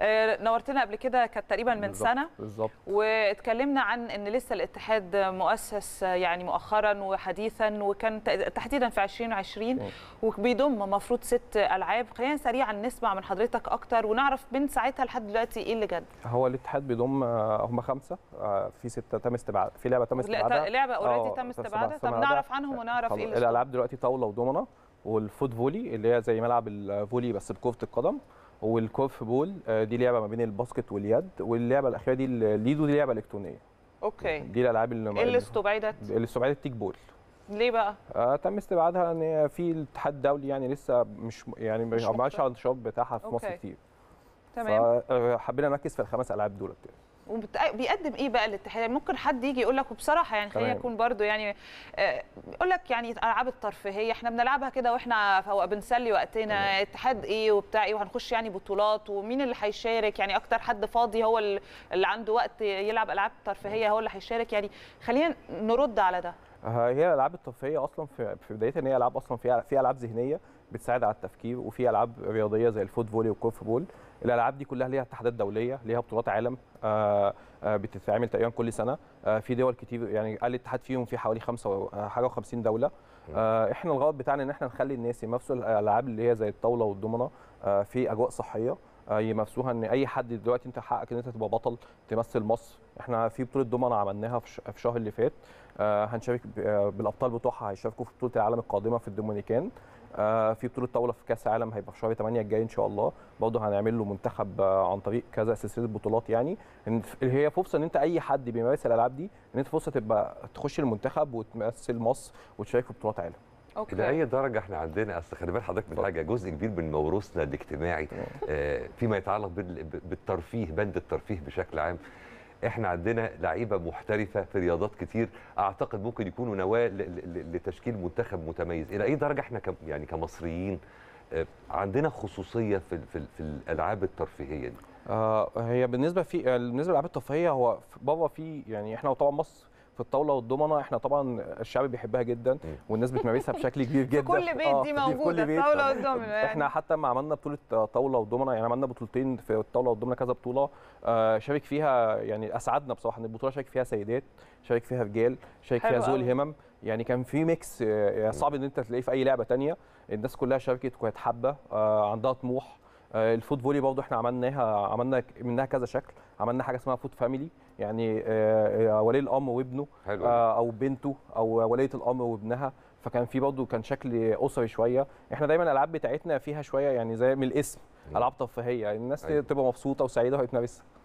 آه، نورتنا قبل كده كانت تقريبا من بالزبط. سنه بالظبط واتكلمنا عن ان لسه الاتحاد مؤسس يعني مؤخرا وحديثا وكان تحديدا في 2020 وبيضم مفروض ست العاب خلينا سريعا نسمع من حضرتك اكتر ونعرف من ساعتها لحد دلوقتي ايه اللي جد هو الاتحاد بيضم آه، هم خمسه آه، في سته تم استبعاد في لعبه تم استبعادها لعبه اوريدي تم استبعادها طب نعرف عنهم ونعرف ايه الالعاب دلوقتي طاوله ودومنه والفوت فولي اللي هي زي ملعب الفولي بس بكره القدم والكورف بول آه، دي لعبه ما بين الباسكت واليد واللعبه الاخيره دي الليدو دي لعبه الكترونيه اوكي دي الالعاب اللي, إيه اللي استبعدت اللي استبعدت تيك بول ليه بقى؟ آه تم استبعادها ان في الاتحاد الدولي يعني لسه مش يعني ما ما على النشاط بتاعها في أوكي. مصر كتير تمام فحبينا آه، نركز في الخمس العاب دولت يعني. وبيقدم ايه بقى الاتحاد يعني ممكن حد يجي يقول لك وبصراحه يعني خلينا نكون برضو يعني آه، يقول لك يعني العاب الترفيهيه احنا بنلعبها كده واحنا بنسلي وقتنا اتحاد ايه وبتاع ايه وهنخش يعني بطولات ومين اللي هيشارك يعني اكتر حد فاضي هو اللي عنده وقت يلعب العاب ترفيهيه هو اللي هيشارك يعني خلينا نرد على ده آه، هي الالعاب الترفيهيه اصلا في بدايتها ان هي العاب اصلا فيها في العاب ذهنيه بتساعد على التفكير وفي العاب رياضيه زي الفوت فولي والكورف بول الالعاب دي كلها ليها اتحادات دوليه ليها بطولات عالم آه، آه، بتتعمل تقريبا كل سنه في دول كتير يعني الاتحاد فيهم في حوالي خمسة حاجه و50 دوله احنا الغرض بتاعنا ان احنا نخلي الناس يمارسوا الالعاب اللي هي زي الطاوله والدومنه في اجواء صحيه آه، يمسوها ان اي حد دلوقتي انت حقك ان انت تبقى بطل تمثل مصر احنا في بطوله دومنا عملناها في الشهر اللي فات آه، هنشارك آه، بالابطال بتوعها هيشاركوا في بطوله العالم القادمه في الدومينيكان في بطوله طاوله في كاس عالم هيبقى في شهر 8 الجاي ان شاء الله برضه هنعمل له منتخب عن طريق كذا سلسله بطولات يعني اللي هي فرصه ان انت اي حد بيمارس الالعاب دي ان انت فرصه تبقى تخش المنتخب وتمثل مصر وتشارك في بطولات عالم أوكي. لاي درجه احنا عندنا اصل خلي بال حضرتك من حاجه جزء كبير من موروثنا الاجتماعي آه، فيما يتعلق بالترفيه بند الترفيه بشكل عام احنا عندنا لعيبه محترفه في رياضات كتير اعتقد ممكن يكونوا نواه لتشكيل منتخب متميز الى اي درجه احنا يعني كمصريين آه، عندنا خصوصيه في في, في الالعاب الترفيهيه دي آه هي بالنسبه في بالنسبه للالعاب الترفيهيه هو بابا في يعني احنا طبعا مصر في الطاوله والضمنه احنا طبعا الشعب بيحبها جدا والناس بتمارسها بشكل كبير جدا آه، في كل بيت دي موجوده الطاوله والضمنه يعني. احنا حتى ما عملنا بطوله آه، طاوله والضمنه يعني عملنا بطولتين في الطاوله والضمنه كذا بطوله آه شارك فيها يعني اسعدنا بصراحه ان البطوله شارك فيها سيدات شارك فيها رجال شارك فيها ذوي الهمم يعني كان في ميكس آه، صعب ان انت تلاقيه في اي لعبه ثانيه الناس كلها شاركت وكانت حابه آه عندها طموح آه، الفود فولي برضه احنا عملناها عملنا منها كذا شكل عملنا حاجه اسمها فود فاميلي يعني آه، آه، ولي الامر وابنه حلو. او بنته او وليه الامر وابنها فكان في برضه كان شكل اسري شويه احنا دايما الالعاب بتاعتنا فيها شويه يعني زي من الاسم العاب ترفيهيه يعني الناس أيوة. تبقى مبسوطه وسعيده وهي بتنافسها